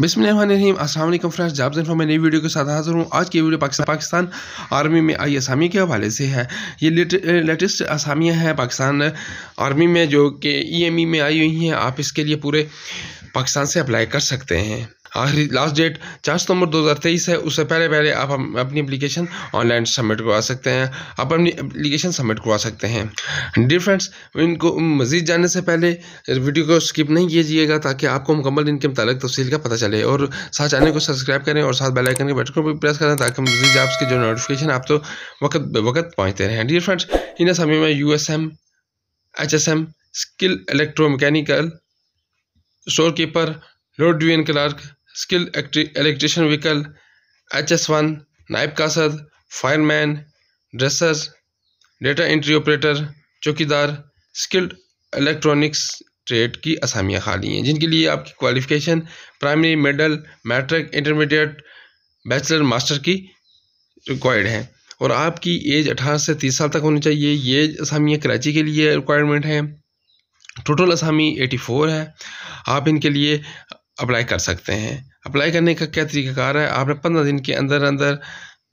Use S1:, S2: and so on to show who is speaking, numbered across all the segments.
S1: बिस्मिल्लाम असल फ्रेंड्स जब जन मैं नई वीडियो के साथ हाजिर हूँ आज की वीडियो पाकिस्तान पाकिस्तान आर्मी में आई असामिया के हवाले से है ये लेटेस्ट असामियाँ हैं पाकिस्तान आर्मी में जो कि ई एम ई में आई हुई हैं आप इसके लिए पूरे पाकिस्तान से अप्लाई कर सकते हैं आखिरी लास्ट डेट चार सितंबर दो हज़ार तेईस है उससे पहले पहले आप हम अपनी एप्लीकेशन ऑनलाइन सबमिट करवा सकते हैं आप अपनी एप्लीकेशन सबमिट करवा सकते हैं डी फ्रेंड्स इनको मज़ीद जानने से पहले वीडियो को स्किप नहीं कीजिएगा ताकि आपको मुकम्मल इनके मतलब तफसील का पता चले और साथ चैनल को सब्सक्राइब करें और साथ बेलाइकन के बटन को भी प्रेस करें ताकि मजीद आप जो नोटिफिकेशन आप तो वक्त वक्त पहुँचते रहें डियर फ्रेंड्स इन समय में U S M H S M skill electro mechanical store keeper लोड ड्यून clerk skilled vehicle H S one नाइब कासद fireman dresser data entry operator चौकीदार स्किल्ड इलेक्ट्रॉनिक्स ट्रेड की असामियाँ खाली हैं जिनके लिए आपकी qualification primary middle matric intermediate bachelor master की रिक्वायर्ड है और आपकी एज 18 से 30 साल तक होनी चाहिए ये असामियाँ कराची के लिए रिक्वायरमेंट हैं टोटल असामी 84 है आप इनके लिए अप्लाई कर सकते हैं अप्लाई करने का क्या तरीक़ाकार है आपने पंद्रह दिन के अंदर अंदर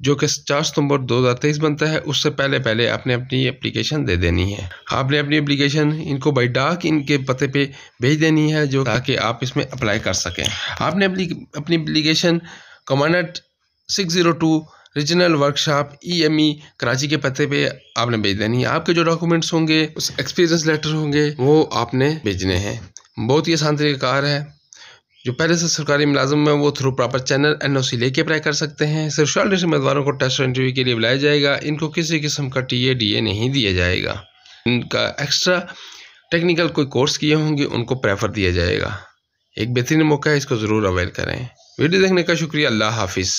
S1: जो कि चार सितंबर दो हज़ार तेईस बनता है उससे पहले पहले आपने अपनी एप्लीकेशन दे देनी है आपने अपनी एप्लीकेशन इनको बाई डाक इनके पते पे भेज देनी है जो ताकि आप इसमें अप्लाई कर सकें आपने अपनी application commandant six zero two regional workshop EME Karachi के पते पे आपने भेज देनी है आपके जो डॉक्यूमेंट्स होंगे उस एक्सपीरियंस लेटर होंगे वो आपने भेजने हैं बहुत ही आसान तरीक़ाकार है जो पहले से सरकारी मुलाजम है वो through proper channel N O C लेके अप्लाई कर सकते हैं सिर्फ शॉर्ट उम्मीदवारों को टेस्ट इंटरव्यू के लिए बुलाया जाएगा इनको किसी किस्म का टी ए डी ए नहीं दिया जाएगा इनका एक्स्ट्रा टेक्निकल कोई कोर्स किए होंगे उनको प्रेफर दिया जाएगा एक बेहतरीन मौका है इसको ज़रूर अवेल करें वीडियो देखने का शुक्रिया अल्लाह हाफिज़